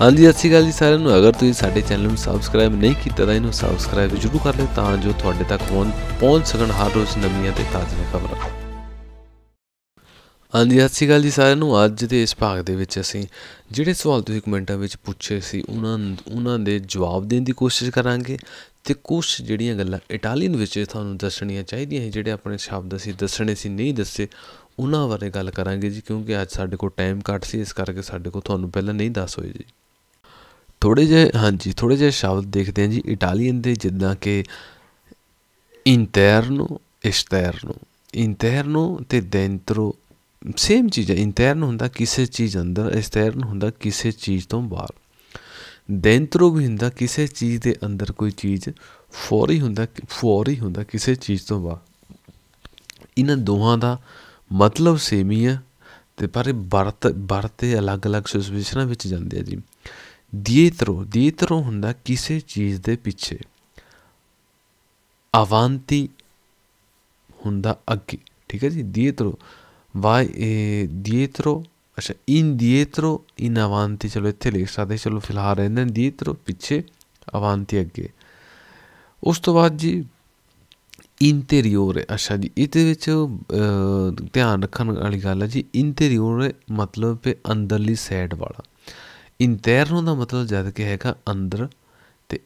ਹਾਂਜੀ ਸਤਿ ਸ਼੍ਰੀ ਅਕਾਲ ਜੀ ਸਾਰਿਆਂ ਨੂੰ ਅਗਰ ਤੁਸੀਂ ਸਾਡੇ ਚੈਨਲ ਨੂੰ ਸਬਸਕ੍ਰਾਈਬ ਨਹੀਂ ਕੀਤਾ ਤਾਂ ਇਹਨੂੰ ਸਬਸਕ੍ਰਾਈਬ ਜ਼ਰੂਰ ਕਰ ਲਿਓ ਤਾਂ ਜੋ ਤੁਹਾਡੇ ਤੱਕ ਪਹੁੰਚ ਸਕਣ ਹਰ ਰੋਜ਼ ਨਵੀਆਂ ਤੇ ਤਾਜ਼ੀਆਂ ਖਬਰਾਂ ਹਾਂਜੀ ਸਤਿ ਸ਼੍ਰੀ ਅਕਾਲ ਜੀ ਸਾਰਿਆਂ ਨੂੰ ਅੱਜ ਦੇ ਇਸ ਭਾਗ ਦੇ ਵਿੱਚ ਅਸੀਂ ਜਿਹੜੇ ਸਵਾਲ ਤੁਸੀਂ ਕਮੈਂਟਾਂ ਵਿੱਚ ਪੁੱਛੇ ਸੀ ਉਹਨਾਂ ਉਹਨਾਂ ਦੇ ਜਵਾਬ ਦੇਣ ਦੀ ਕੋਸ਼ਿਸ਼ ਕਰਾਂਗੇ ਤੇ ਕੁਝ ਜਿਹੜੀਆਂ ਗੱਲਾਂ ਇਟਾਲੀਅਨ ਵਿੱਚ ਤੁਹਾਨੂੰ ਦੱਸਣੀਆਂ ਚਾਹੀਦੀਆਂ ਸੀ ਜਿਹੜੇ ਆਪਣੇ ਸ਼ਬਦ ਅਸੀਂ ਦੱਸਣੇ ਸੀ ਨਹੀਂ ਦੱਸੇ ਉਹਨਾਂ ਬਾਰੇ ਗੱਲ ਕਰਾਂਗੇ ਜੀ ਕਿਉਂਕਿ ਅੱਜ ਸਾਡੇ ਕੋਲ ਟਾਈਮ ਘੱਟ ਸੀ ਇਸ ਕਰਕੇ ਸਾਡੇ ਕੋਲ ਤੁਹਾਨੂੰ ਪਹਿਲਾਂ ਨਹੀਂ ਦੱਸ ਹੋਈ ਜੀ ਥੋੜੇ ਜਿਹੇ ਹਾਂਜੀ ਥੋੜੇ ਜਿਹੇ ਸ਼ਬਦ ਦੇਖਦੇ ਹਾਂ ਜੀ ਇਟਾਲੀਅਨ ਦੇ ਜਿੱਦਾਂ ਕਿ ਇੰਟਰਨੋ ਐਕਸਟਰਨੋ ਇੰਟਰਨੋ ਤੇ ਡੈਂਟਰੋ ਸੇਮ ਚੀਜ਼ ਹੈ ਇੰਟਰਨ ਹੁੰਦਾ ਕਿਸੇ ਚੀਜ਼ ਅੰਦਰ ਐਕਸਟਰਨ e ਹੁੰਦਾ ਕਿਸੇ ਚੀਜ਼ ਤੋਂ ਬਾਹਰ ਡੈਂਟਰੋ ਵੀ ਹੁੰਦਾ ਕਿਸੇ ਚੀਜ਼ ਦੇ ਅੰਦਰ ਕੋਈ ਚੀਜ਼ ਫੋਰੀ ਹੁੰਦਾ ਫੋਰੀ ਹੁੰਦਾ ਕਿਸੇ ਚੀਜ਼ ਤੋਂ ਬਾਹਰ ਇਹਨਾਂ ਦੋਹਾਂ ਦਾ ਮਤਲਬ ਸੇਮ ਹੀ ਹੈ ਤੇ ਪਰ ਬਰਤ ਵਰਤੇ ਅਲੱਗ-ਅਲੱਗ ਸਿਚੁਏਸ਼ਨਾਂ ਵਿੱਚ ਜਾਂਦੇ ਆ ਜੀ ਦਿਏਤਰੋ ਦਿਏਤਰੋ ਹੁੰਦਾ ਕਿਸੇ ਚੀਜ਼ ਦੇ ਪਿੱਛੇ ਆਵਾਂਤੀ ਹੁੰਦਾ ਅੱਗੇ ਠੀਕ ਹੈ ਜੀ ਦਿਏਤਰੋ ਵਾਈ ਦਿਏਤਰੋ ਅੱਛਾ ਇਨ ਦਿਏਤਰੋ ਇਨ ਆਵਾਂਤੀ ਚਲੋ ਇੱਥੇ ਲਿਖ ਸਕਦੇ ਚਲੋ ਫਿਲਹਾਲ ਰਹਿੰਦੇ ਨੇ ਦਿਏਤਰੋ ਪਿੱਛੇ ਆਵਾਂਤੀ ਅੱਗੇ ਉਸ ਤੋਂ ਬਾਅਦ ਜੀ ਇੰਟੀਰੀਅਰ ਅੱਛਾ ਜੀ ਇਹਦੇ ਵਿੱਚ ਧਿਆਨ ਰੱਖਣ ਵਾਲੀ ਗੱਲ ਹੈ ਜੀ ਇੰਟੀਰੀਅਰ ਮਤਲਬ ਪੇ ਅੰਦਰਲੀ ਸਾਈਡ ਵਾਲਾ ਇੰਟਰਨੋ ਦਾ ਮਤਲਬ ਜਦ ਕਿ ਹੈਗਾ ਅੰਦਰ ਤੇ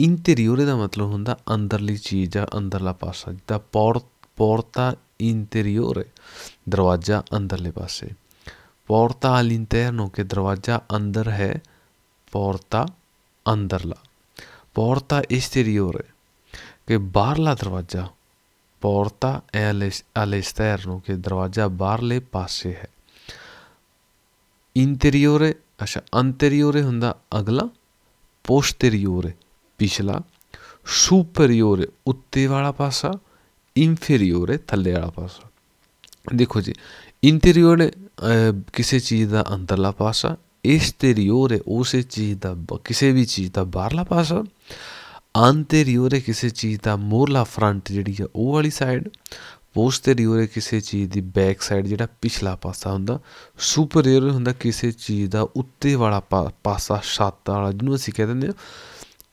ਇੰਟੀਰੀਅਰ ਦਾ ਮਤਲਬ ਹੁੰਦਾ ਅੰਦਰਲੀ ਚੀਜ਼ ਜਾਂ ਅੰਦਰਲਾ ਪਾਸਾ ਜਿੱਦਾਂ ਪੋਰ ਪੋਰਤਾ ਇੰਟੀਰੀਅਰ ਦਰਵਾਜ਼ਾ ਅੰਦਰਲੇ ਪਾਸੇ ਪੋਰਟਾ ਅਲ ਇੰਟਰਨੋ ਕੇ ਦਰਵਾਜ਼ਾ ਅੰਦਰ ਹੈ ਪੋਰਟਾ ਅੰਦਰਲਾ ਪੋਰਟਾ ਇਸਟੀਰੀਅਰ ਕਿ ਬਾਹਰਲਾ ਦਰਵਾਜ਼ਾ ਪੋਰਟਾ ਅਲ ਇਸਟਰਨੋ ਕੇ ਦਰਵਾਜ਼ਾ ਬਾਹਰਲੇ ਪਾਸੇ ਹੈ ਇੰਟੀਰੀਅਰ ਅੱਛਾ ਅੰਟੀਰੀਓਰ ਹੁੰਦਾ ਅਗਲਾ ਪੋਸਟੀਰੀਓਰ ਪਿਛਲਾ ਸੁਪਰੀਓਰ ਉੱਤੇ ਵਾਲਾ ਪਾਸਾ ਇਨਫੀਰੀਓਰ ਥੱਲੇ ਵਾਲਾ ਪਾਸਾ ਦੇਖੋ ਜੀ ਇੰਟੀਰੀਓਰ ਕਿਸੇ ਚੀਜ਼ ਦਾ ਅੰਦਰਲਾ ਪਾਸਾ ਐਸਟੀਰੀਓਰ ਹੈ ਉਸੇ ਚੀਜ਼ ਦਾ ਕਿਸੇ ਵੀ ਚੀਜ਼ ਦਾ ਬਾਹਰਲਾ ਪਾਸਾ ਆਂਟੀਰੀਓਰ ਕਿਸੇ ਚੀਜ਼ ਦਾ ਮੋਰਲਾ ਫਰੰਟ ਜਿਹੜੀ ਹੈ ਉਹ ਵਾਲੀ ਸਾਈਡ ਪੋਸਟੀਰੀਅਰ ਕਿਸੇ ਚੀਜ਼ ਦੀ ਬੈਕ ਸਾਈਡ ਜਿਹੜਾ ਪਿਛਲਾ ਪਾਸਾ ਹੁੰਦਾ ਸੁਪਰੀਅਰ ਹੁੰਦਾ ਕਿਸੇ ਚੀਜ਼ ਦਾ ਉੱਤੇ ਵਾਲਾ ਪਾਸਾ ਛੱਤ ਵਾਲਾ ਜਿਹਨੂੰ ਅਸੀਂ ਕਹਿ ਦਿੰਦੇ ਹਾਂ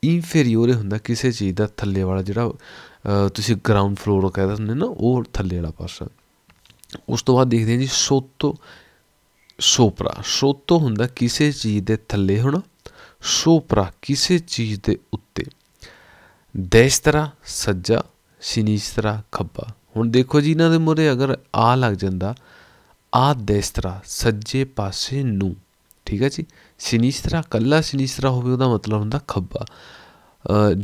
ਇਨਫੀਰੀਅਰ ਹੁੰਦਾ ਕਿਸੇ ਚੀਜ਼ ਦਾ ਥੱਲੇ ਵਾਲਾ ਜਿਹੜਾ ਤੁਸੀਂ ਗਰਾਊਂਡ ਫਲੋਰ ਕਹਿੰਦੇ ਹੋ ਨਾ ਉਹ ਥੱਲੇ ਵਾਲਾ ਪਾਸਾ ਉਸ ਤੋਂ ਬਾਅਦ ਦੇਖਦੇ ਹਾਂ ਜੀ ਸੋਤੋ ਸੋਪਰਾ ਸੋਤੋ ਹੁੰਦਾ ਕਿਸੇ ਚੀਜ਼ ਦੇ ਥੱਲੇ ਹੋਣਾ ਸੋਪਰਾ ਕਿਸੇ ਚੀਜ਼ ਦੇ ਉੱਤੇ ਦੇਸ਼ਤਰਾ ਸੱਜਾ ਸਿਨੀਸਤਰਾ ਖੱਬਾ ਹੁਣ ਦੇਖੋ ਜੀ ਇਹਨਾਂ ਦੇ ਮੂਰੇ ਅਗਰ ਆ ਲੱਗ ਜਾਂਦਾ ਆ ਦੇਸਤਰਾ ਸੱਜੇ ਪਾਸੇ ਨੂੰ ਠੀਕ ਹੈ ਜੀ ਸਿਨੀਸਤਰਾ ਕੱਲਾ ਸਿਨੀਸਤਰਾ ਹੋਵੇ ਉਹਦਾ ਮਤਲਬ ਹੁੰਦਾ ਖੱਬਾ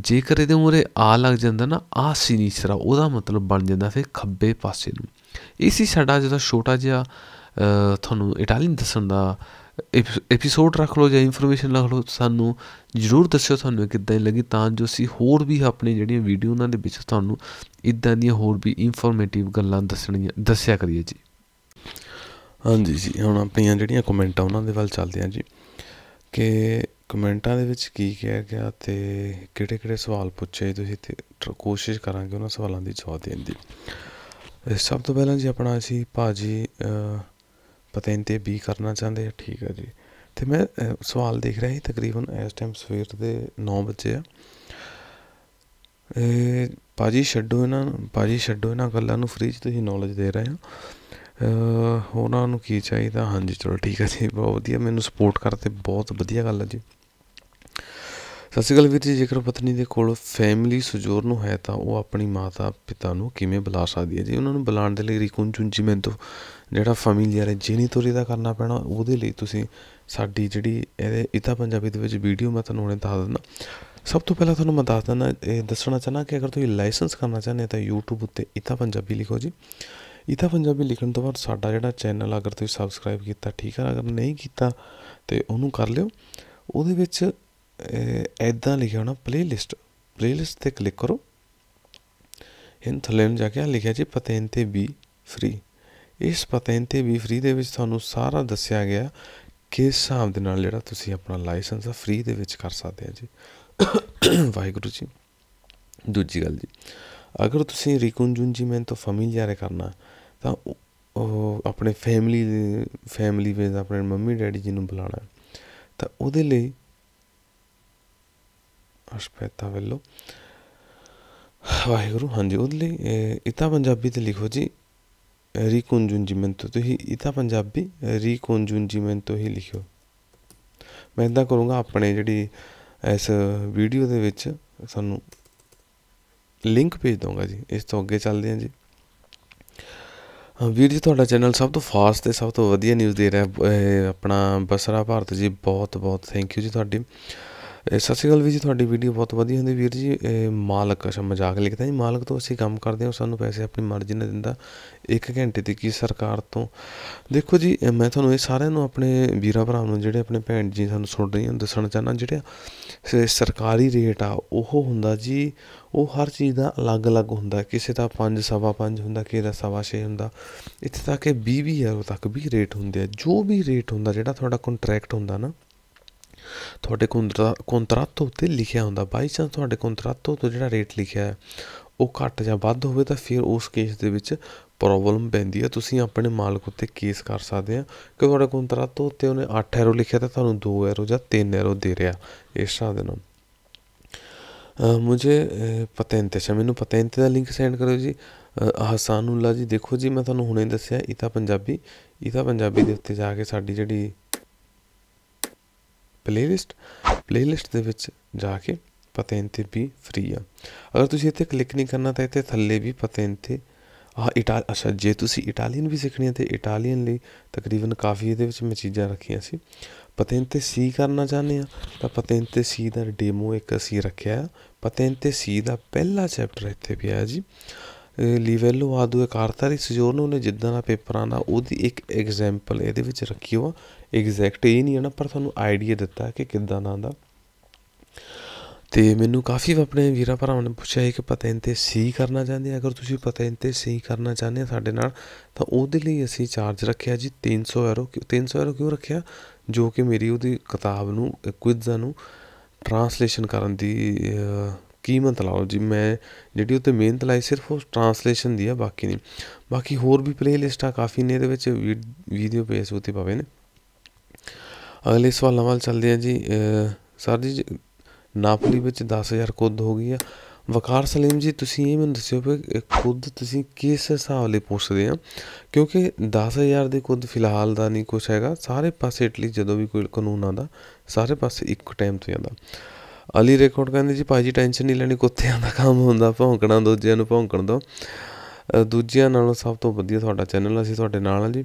ਜੇਕਰ ਇਹਦੇ ਮੂਰੇ ਆ ਲੱਗ ਜਾਂਦਾ ਨਾ ਆ ਸਿਨੀਸਤਰਾ ਉਹਦਾ ਮਤਲਬ ਬਣ ਜਾਂਦਾ ਫਿਰ ਖੱਬੇ ਪਾਸੇ ਨੂੰ ਇਸੀ ਸਾਡਾ ਜਿਹੜਾ ਛੋਟਾ ਜਿਹਾ ਤੁਹਾਨੂੰ ਇਟਾਲੀਅਨ ਦੱਸਣ ਦਾ ਐਪੀਸੋਡ ਰੱਖ ਲਓ ਜਾਂ ਇਨਫੋਰਮੇਸ਼ਨ ਰੱਖ ਲਓ ਸਾਨੂੰ ਜਰੂਰ ਦੱਸਿਓ ਤੁਹਾਨੂੰ ਕਿੱਦਾਂ ਲੱਗੀ ਤਾਂ ਜੋ ਅਸੀਂ ਹੋਰ ਵੀ ਆਪਣੇ ਜਿਹੜੀਆਂ ਵੀਡੀਓ ਉਹਨਾਂ ਦੇ ਵਿੱਚ ਤੁਹਾਨੂੰ ਇਦਾਂ ਦੀਆਂ ਹੋਰ ਵੀ ਇਨਫੋਰਮੇਟਿਵ ਗੱਲਾਂ ਦੱਸਣੀਆਂ ਦੱਸਿਆ ਕਰੀਏ ਜੀ ਹਾਂਜੀ ਜੀ ਹੁਣ ਆਪਣੀਆਂ ਜਿਹੜੀਆਂ ਕਮੈਂਟ ਆ ਉਹਨਾਂ ਦੇ ਵੱਲ ਚੱਲਦੇ ਹਾਂ ਜੀ ਕਿ ਕਮੈਂਟਾਂ ਦੇ ਵਿੱਚ ਕੀ ਕਿਹਾ ਗਿਆ ਤੇ ਕਿਹੜੇ-ਕਿਹੜੇ ਸਵਾਲ ਪੁੱਛੇ ਤੁਸੀਂ ਤੇ ਕੋਸ਼ਿਸ਼ ਕਰਾਂਗੇ ਉਹਨਾਂ ਸਵਾਲਾਂ ਦੀ ਜਵਾਬ ਦੇਣ ਦੀ ਸਭ ਤੋਂ ਪਹਿਲਾਂ ਜੀ ਆਪਣਾ ਅਸੀਂ ਭਾਜੀ ਨਹੀਂ ਤੇ ਬੀ ਕਰਨਾ ਚਾਹੁੰਦੇ ਆ ਠੀਕ ਆ ਜੀ ਤੇ ਮੈਂ ਸਵਾਲ ਦੇਖ ਰਿਹਾ ਸੀ ਤਕਰੀਬਨ ਇਸ ਟਾਈਮ ਸਵੇਰ ਦੇ 9 ਵਜੇ ਆ ਪਾਜੀ ਛੱਡੋ ਇਹਨਾਂ ਪਾਜੀ ਛੱਡੋ ਇਹਨਾਂ ਗੱਲਾਂ ਨੂੰ ਫ੍ਰੀ ਚ ਤੁਸੀਂ ਨੌਲੇਜ ਦੇ ਰਹੇ ਹੋ ਉਹਨਾਂ ਨੂੰ ਕੀ ਚਾਹੀਦਾ ਹਾਂਜੀ ਚਲੋ ਠੀਕ ਹੈ ਜੀ ਬਹੁਤ ਵਧੀਆ ਮੈਨੂੰ ਸਪੋਰਟ ਕਰਦੇ ਬਹੁਤ ਵਧੀਆ ਗੱਲ ਹੈ ਜੀ ਸਤਿ ਸ਼੍ਰੀ ਅਕਾਲ ਵੀਰ ਜੀ ਜੇਕਰ ਪਤਨੀ ਦੇ ਕੋਲ ਫੈਮਿਲੀ ਸੁਜੋਰ ਨੂੰ ਹੈ ਤਾਂ ਉਹ ਆਪਣੀ ਮਾਤਾ ਪਿਤਾ ਨੂੰ ਕਿਵੇਂ ਬੁਲਾ ਸਕਦੀ ਹੈ ਜੀ ਉਹਨਾਂ ਨੂੰ ਬੁਲਾਉਣ ਦੇ ਲਈ ਤੋਂ ਜਿਹੜਾ ਫੈਮਿਲੀਅਰ ਹੈ ਜੈਨੀਤੋਰੀ ਦਾ ਕਰਨਾ ਪੈਣਾ ਉਹਦੇ ਲਈ ਤੁਸੀਂ ਸਾਡੀ ਜਿਹੜੀ ਇਹਦੇ ਇਤਾ ਪੰਜਾਬੀ ਦੇ ਵਿੱਚ ਵੀਡੀਓ ਮੈਂ ਤੁਹਾਨੂੰ ਹੁਣੇ ਦੱਸ ਦਿੰਦਾ ਸਭ ਤੋਂ ਪਹਿਲਾਂ ਤੁਹਾਨੂੰ ਮੈਂ ਦੱਸ ਦਿੰਦਾ ਇਹ ਦੱਸਣਾ ਚਾਹਨਾ ਕਿ ਅਗਰ ਤੁਸੀਂ ਲਾਇਸੈਂਸ ਕਰਨਾ ਚਾਹੁੰਦੇ ਤਾਂ YouTube ਉੱਤੇ ਇਤਾ ਪੰਜਾਬੀ ਲਿਖੋ ਜੀ ਇਤਾ ਪੰਜਾਬੀ ਲਿਖਣ ਤੋਂ ਬਾਅਦ ਸਾਡਾ ਜਿਹੜਾ ਚੈਨਲ ਅਗਰ ਤੁਸੀਂ ਸਬਸਕ੍ਰਾਈਬ ਕੀਤਾ ਠੀਕ ਹੈ ਅਗਰ ਨਹੀਂ ਕੀਤਾ ਤੇ ਉਹਨੂੰ ਕਰ ਲਿਓ ਉਹਦੇ ਵਿੱਚ ਐਦਾਂ ਲਿਖਿਆ ਹੋਣਾ ਪਲੇਲਿਸਟ ਪਲੇਲਿਸਟ ਤੇ ਕਲਿੱਕ ਕਰੋ ਇਹਨਾਂ ਥੱਲੇ ਜਾ ਕੇ ਲਿਖਿਆ ਜੀ ਪਤੇਨ ਤੇ ਵੀ ਫ੍ਰੀ ਇਸ ਪੇਟੈਂਟ ਤੇ ਵੀ ਫ੍ਰੀ ਦੇ ਵਿੱਚ ਤੁਹਾਨੂੰ ਸਾਰਾ ਦੱਸਿਆ ਗਿਆ ਕਿਸ ਹਿਸਾਬ ਦੇ ਨਾਲ ਜਿਹੜਾ ਤੁਸੀਂ ਆਪਣਾ ਲਾਇਸੈਂਸ ਆ ਫ੍ਰੀ ਦੇ ਵਿੱਚ ਕਰ ਸਕਦੇ ਆ ਜੀ ਵਾਹਿਗੁਰੂ ਜੀ ਦੂਜੀ ਗੱਲ ਜੀ ਅਗਰ ਤੁਸੀਂ ਮੈਂ ਤੋਂ ਫੈਮਿਲੀਅਰ ਕਰਨਾ ਤਾਂ ਉਹ ਆਪਣੇ ਫੈਮਿਲੀ ਫੈਮਿਲੀ ਵਿੱਚ ਆਪਣੇ ਮੰਮੀ ਡੈਡੀ ਜੀ ਨੂੰ ਬੁਲਾਣਾ ਤਾਂ ਉਹਦੇ ਲਈ ਅਸ਼ਪੈਤਾ ਵੱਲੋਂ ਵਾਹਿਗੁਰੂ ਹਾਂਜੀ ਉਹਦੇ ਲਈ ਇਤਾ ਪੰਜਾਬੀ ਤੇ ਲਿਖੋ ਜੀ ਰੀਕਨਜੂਨਜੀਮੈਂਟ ਤੋਂ ਤੁਸੀਂ ਇਹ ਤਾਂ ਪੰਜਾਬੀ ਰੀਕਨਜੂਨਜੀਮੈਂਟ ਤੋਂ ਹੀ ਲਿਖਿਓ ਮੈਂ ਇਦਾਂ ਕਰੂੰਗਾ ਆਪਣੇ ਜਿਹੜੀ ਇਸ ਵੀਡੀਓ ਦੇ ਵਿੱਚ ਸਾਨੂੰ ਲਿੰਕ ਭੇਜ ਦਊਂਗਾ ਜੀ ਇਸ ਤੋਂ ਅੱਗੇ ਚੱਲਦੇ ਹਾਂ ਜੀ ਵੀਰ ਜੀ ਤੁਹਾਡਾ ਚੈਨਲ ਸਭ ਤੋਂ ਫਾਸਟ ਤੇ ਸਭ ਤੋਂ ਵਧੀਆ ਨਿਊਜ਼ ਦੇ ਰਿਹਾ ਹੈ ਆਪਣਾ ਬਸਰਾ ਭਾਰਤ ਜੀ ਬਹੁਤ ਬਹੁਤ ਥੈਂਕ ਯੂ ਜੀ ਤੁਹਾਡੀ ਸਤਿ ਸ਼੍ਰੀ ਅਕਾਲ ਵੀ ਜੀ ਤੁਹਾਡੀ ਵੀਡੀਓ ਬਹੁਤ ਵਧੀਆ ਹੁੰਦੀ ਵੀਰ ਜੀ ਮਾਲਕ ਅਸ਼ਾ ਮਜ਼ਾਕ ਲਿਖਦਾ ਜੀ ਮਾਲਕ ਤੋਂ ਅਸੀਂ ਕੰਮ ਕਰਦੇ ਹਾਂ ਸਾਨੂੰ ਪੈਸੇ ਆਪਣੀ ਮਰਜ਼ੀ ਨਾਲ ਦਿੰਦਾ ਇੱਕ ਘੰਟੇ ਦੀ ਕੀ ਸਰਕਾਰ ਤੋਂ ਦੇਖੋ ਜੀ ਮੈਂ ਤੁਹਾਨੂੰ ਇਹ ਸਾਰਿਆਂ ਨੂੰ ਆਪਣੇ ਵੀਰਾਂ ਭਰਾਵਾਂ ਨੂੰ ਜਿਹੜੇ ਆਪਣੇ ਭੈਣ ਜੀ ਸਾਨੂੰ ਸੁਣ ਰਹੇ ਹਨ ਦੱਸਣਾ ਚਾਹਨਾ ਜਿਹੜੇ ਸਰਕਾਰੀ ਰੇਟ ਆ ਉਹ ਹੁੰਦਾ ਜੀ ਉਹ ਹਰ ਚੀਜ਼ ਦਾ ਅਲੱਗ-ਅਲੱਗ ਹੁੰਦਾ ਕਿਸੇ ਦਾ 5 ਸਵਾ 5 ਹੁੰਦਾ ਕਿਸੇ ਦਾ ਸਵਾ 6 ਹੁੰਦਾ ਇੱਥੇ ਤੱਕ ਕਿ 20 ਤੱਕ ਵੀ ਰੇਟ ਹੁੰਦੇ ਆ ਜੋ ਵੀ ਰੇਟ ਹੁੰਦਾ ਜਿਹੜਾ ਤੁਹਾਡਾ ਕੰਟਰੈਕਟ ਹੁੰਦਾ ਨਾ ਤੁਹਾਡੇ ਕੰਟਰੈਕਟ ਉੱਤੇ ਲਿਖਿਆ ਹੁੰਦਾ ਬਾਈ ਚਾਂਸ ਤੁਹਾਡੇ ਕੰਟਰੈਕਟ ਉੱਤੇ ਜਿਹੜਾ ਰੇਟ ਲਿਖਿਆ ਹੈ ਉਹ ਘੱਟ ਜਾਂ ਵੱਧ ਹੋਵੇ ਤਾਂ ਫਿਰ ਉਸ ਕੇਸ ਦੇ ਵਿੱਚ ਪ੍ਰੋਬਲਮ ਪੈਂਦੀ ਹੈ ਤੁਸੀਂ ਆਪਣੇ ਮਾਲਕ ਉੱਤੇ ਕੇਸ ਕਰ ਸਕਦੇ ਆ ਕਿ ਤੁਹਾਡੇ ਕੰਟਰੈਕਟ ਉੱਤੇ ਉਹਨੇ 8 ਐਰੋ ਲਿਖਿਆ ਤਾਂ ਤੁਹਾਨੂੰ 2 ਐਰੋ ਜਾਂ 3 ਐਰੋ ਦੇ ਰਿਹਾ ਇਸ ਤਰ੍ਹਾਂ ਦੇ ਨਾਲ ਮੁਝੇ ਪਤੈਂਤੇ ਚ ਮੈਨੂੰ ਪਤੈਂਤੇ ਦਾ ਲਿੰਕ ਸੈਂਡ ਕਰੋ ਜੀ ਹਸਾਨੁੱਲਾ ਜੀ ਦੇਖੋ ਜੀ ਮੈਂ ਤੁਹਾਨੂੰ ਹੁਣੇ ਦੱਸਿਆ ਇਹ ਤਾਂ ਪੰਜਾਬੀ ਇਹ ਤਾਂ ਪੰਜਾਬੀ ਦੇ ਉੱਤੇ ਜਾ ਕੇ ਸਾਡੀ ਜਿਹੜੀ ਪਲੇਲਿਸਟ ਪਲੇਲਿਸਟ ਦੇ ਵਿੱਚ ਜਾ ਕੇ ਪਤੈਂਤੇ ਵੀ ਫ੍ਰੀ ਆ ਅਗਰ ਤੁਸੀਂ ਇੱਥੇ ਕਲਿੱਕ ਨਹੀਂ ਕਰਨਾ ਤਾਂ ਇੱਥੇ ਥੱਲੇ ਵੀ ਪਤੈਂਤੇ ਆ ਇਟਾਲ ਅਸਾ ਜੇ ਤੁਸੀਂ ਇਟਾਲੀਅਨ ਵੀ ਸਿੱਖਣੀ ਹੈ ਤੇ ਇਟਾਲੀਅਨ ਲਈ ਤਕਰੀਬਨ ਕਾਫੀ ਇਹਦੇ ਵਿੱਚ ਮੈਂ ਚੀਜ਼ਾਂ ਰੱਖੀਆਂ ਸੀ ਪਤੈਂਤੇ ਸੀ ਕਰਨਾ ਚਾਹੁੰਦੇ ਆ ਤਾਂ ਪਤੈਂਤੇ ਸੀ ਦਾ ਡੇਮੋ ਇੱਕ ਅਸੀਂ ਰੱਖਿਆ ਪਤੈਂਤੇ ਸੀ ਦਾ ਪਹਿਲਾ ਚੈਪਟਰ ਇੱਥੇ ਵੀ ਆ ਜੀ ਲੀਵੈਲੋ ਆਦੂ ਇੱਕ ਆਰਤਾਰੀ ਸਜੋਰ ਨੂੰ ਨੇ ਜਿੱਦਾਂ ਦਾ ਪੇਪਰ ਆਣਾ ਉਹਦੀ ਇੱਕ ਐਗਜ਼ਾਮਪਲ ਇਹਦੇ ਵਿੱਚ ਰੱਖੀ ਹੋਆ ਐਗਜ਼ੈਕਟ ਇਹ ਨਹੀਂ ਹੈ ਨਾ ਪਰ ਤੁਹਾਨੂੰ ਆਈਡੀਆ ਦਿੱਤਾ ਕਿ ਕਿੱਦਾਂ ਨਾਂ ਦਾ ਤੇ ਮੈਨੂੰ ਕਾਫੀ ਆਪਣੇ ਵੀਰਾਂ ਭਰਾਵਾਂ ਨੇ ਪੁੱਛਿਆ ਕਿ ਪਤੈਨ ਤੇ ਸੀ ਕਰਨਾ ਚਾਹੁੰਦੇ ਆ ਅਗਰ ਤੁਸੀਂ ਤੇ ਸੀ ਕਰਨਾ ਚਾਹੁੰਦੇ ਆ ਸਾਡੇ ਨਾਲ ਤਾਂ ਉਹਦੇ ਲਈ ਅਸੀਂ ਚਾਰਜ ਰੱਖਿਆ ਜੀ 300 ਯੂਰੋ 300 ਯੂਰੋ ਕਿਉਂ ਰੱਖਿਆ ਜੋ ਕਿ ਮੇਰੀ ਉਹਦੀ ਕਿਤਾਬ ਨੂੰ ਕੁਇਜ਼ਾਂ ਨੂੰ ਟਰਾਂਸਲੇਸ਼ਨ ਕਰਨ ਦੀ ਕੀਮਤ ਲਾਓ ਜੀ ਮੈਂ ਜਿਹੜੀ ਉੱਤੇ ਮਿਹਨਤ ਲਾਈ ਸਿਰਫ ਉਹ ਟਰਾਂਸਲੇਸ਼ਨ ਦੀ ਆ ਬਾਕੀ ਨਹੀਂ ਬਾਕੀ ਹੋਰ ਵੀ ਪਲੇਲਿਸਟਾਂ ਕਾਫੀ ਨੇ ਇਹਦੇ ਵਿੱਚ ਵੀਡੀਓ ਪੇਸ ਉੱਤੇ ਪਵੇ ਨੇ ਅਗਲੇ ਸਵਾਲਾਂ ਵੱਲ ਚੱਲਦੇ ਹਾਂ ਜੀ ਸਰ ਜੀ ਨਾਪਲੀ ਵਿੱਚ 10000 ਕੁੱਦ ਹੋ ਗਈ ਆ ਵਕਾਰ ਸਲੀਮ ਜੀ ਤੁਸੀਂ ਇਹ ਮੈਨੂੰ ਦੱਸਿਓ ਕਿ ਕੁੱਦ ਤੁਸੀਂ ਕਿਸ ਹਿਸਾਬ ਲਈ ਪੁੱਛਦੇ ਆ ਕਿਉਂਕਿ 10000 ਦੀ ਕੁੱਦ ਫਿਲਹਾਲ ਦਾ ਨਹੀਂ ਕੁਝ ਹੈਗਾ ਸਾਰੇ ਪਾਸੇ ਇਟਲੀ ਜਦੋਂ ਵੀ ਕੋਈ ਕਾਨੂੰਨ ਆਦਾ ਸਾਰੇ ਪਾਸੇ ਇੱਕ ਟਾਈਮ ਤੇ ਆਂਦਾ ਅਲੀ ਰਿਕਾਰਡ ਕਹਿੰਦੇ ਜੀ ਭਾਜੀ ਟੈਨਸ਼ਨ ਨਹੀਂ ਲੈਣੀ ਕੁੱਤਿਆਂ ਦਾ ਕੰਮ ਹੁੰਦਾ ਭੌਂਕਣਾ ਦੂਜਿਆਂ ਨੂੰ ਭੌਂਕਣ ਦੋ ਦੂਜਿਆਂ ਨਾਲੋਂ ਸਭ ਤੋਂ ਵਧੀਆ ਤੁਹਾਡਾ ਚੈਨਲ ਅਸੀਂ ਤੁਹਾਡੇ ਨਾਲ ਆ ਜੀ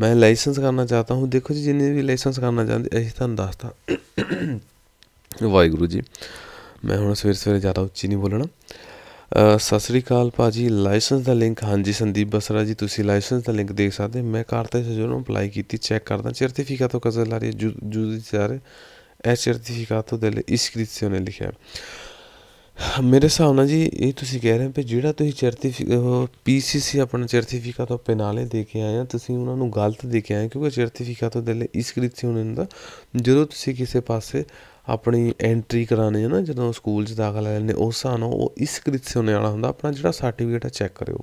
ਮੈਂ ਲਾਇਸੈਂਸ ਕਰਨਾ ਚਾਹਤਾ ਹੂੰ ਦੇਖੋ ਜੀ ਜਿੰਨੇ ਵੀ ਲਾਇਸੈਂਸ ਕਰਨਾ ਚਾਹੁੰਦੇ ਅਸੀਂ ਤੁਹਾਨੂੰ ਦੱਸਦਾ ਵਾਹਿਗੁਰੂ ਜੀ ਮੈਂ ਹੁਣ ਸਵੇਰ ਸਵੇਰੇ ਜ਼ਿਆਦਾ ਉੱਚੀ ਨਹੀਂ ਬੋਲਣਾ ਸਤਿ ਸ੍ਰੀ ਅਕਾਲ ਭਾਜੀ ਲਾਇਸੈਂਸ ਦਾ ਲਿੰਕ ਹਾਂਜੀ ਸੰਦੀਪ ਬਸਰਾ ਜੀ ਤੁਸੀਂ ਲਾਇਸੈਂਸ ਦਾ ਲਿੰਕ ਦੇਖ ਸਕਦੇ ਮੈਂ ਕਰਤੇ ਸਜੋ ਨੂੰ ਅਪਲਾਈ ਕੀਤੀ ਚੈੱਕ ਕਰਦਾ ਸਰਟੀਫਿਕੇਟ ਤੋਂ ਕਜ਼ਲ ਆ ਰਹੀ ਜੁਦੀ ਚਾਰ ਐ ਸਰਟੀਫਿਕੇਟ ਤੋਂ ਦੇ ਲਈ ਇਸਕ੍ਰਿਪਸ਼ਨ ਲਿਖਿਆ ਮੇਰੇ ਹਿਸਾਬ ਨਾਲ ਜੀ ਇਹ ਤੁਸੀਂ ਕਹਿ ਰਹੇ ਹੋ ਕਿ ਜਿਹੜਾ ਤੁਸੀਂ ਸਰਟੀਫਿਕੇ ਪੀਸੀਸੀ ਆਪਣਾ ਸਰਟੀਫਿਕੇਟ ਤੋਂ ਪੈਨਾਲੇ ਦੇ ਕੇ ਆਏ ਆ ਤੁਸੀਂ ਉਹਨਾਂ ਨੂੰ ਗਲਤ ਦੇ ਕੇ ਆਏ ਕਿਉਂਕਿ ਸਰਟੀਫਿਕੇਟ ਤੋਂ ਦਿਲ ਇਸ ਕ੍ਰਿਤੀ ਉਹਨਾਂ ਦਾ ਜਦੋਂ ਤੁਸੀਂ ਕਿਸੇ ਪਾਸੇ ਆਪਣੀ ਐਂਟਰੀ ਕਰਾਣੇ ਹੈ ਨਾ ਜਦੋਂ ਸਕੂਲ 'ਚ ਦਾਖਲਾ ਲੈਣੇ ਉਸ ਹਾਂ ਉਹ ਇਸ ਕ੍ਰਿਤੀ ਸੀ ਵਾਲਾ ਹੁੰਦਾ ਆਪਣਾ ਜਿਹੜਾ ਸਰਟੀਫਿਕੇਟ ਹੈ ਚੈੱਕ ਕਰਿਓ